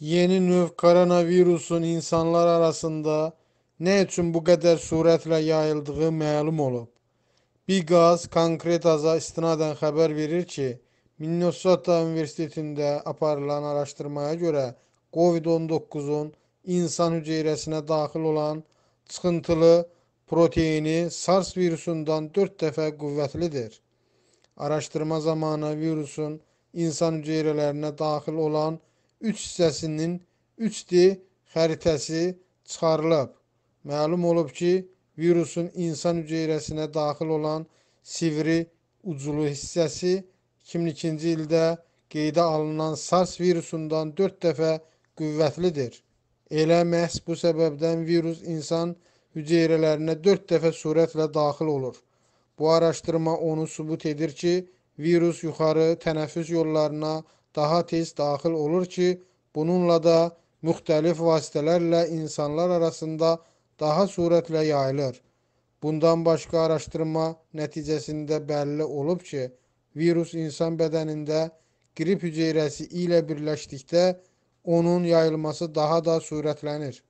Yeni növ koronavirusun insanlar arasında ne için bu kadar suretle yayıldığı məlum olub. Biqaz konkret aza istinadən haber verir ki, Minnesota Üniversitesi'nde aparılan araştırmaya göre, covid 19un insan hüceyrəsinə daxil olan çıxıntılı proteini SARS virusundan 4 dəfə qüvvətlidir. Araştırma zamanı virusun insan hücrelerine daxil olan 3 hissəsinin 3D xəritəsi çıxarılıb. Məlum olub ki, virusun insan hüceyrəsinə daxil olan sivri uclu hissəsi 2002-ci ildə qeydə alınan SARS virusundan 4 dəfə qüvvətlidir. Elə məhz bu səbəbdən virus insan hüceyrələrinə 4 dəfə sürətlə daxil olur. Bu araşdırma onu sübut edir ki, virus yuxarı tənəffüs yollarına daha tez daxil olur ki, bununla da müxtəlif vasitələrlə insanlar arasında daha sürətlə yayılır. Bundan başqa araşdırma nəticəsində bəlli olub ki, virus insan bədənində qrip hüceyrəsi ilə birləşdikdə onun yayılması daha da sürətlənir.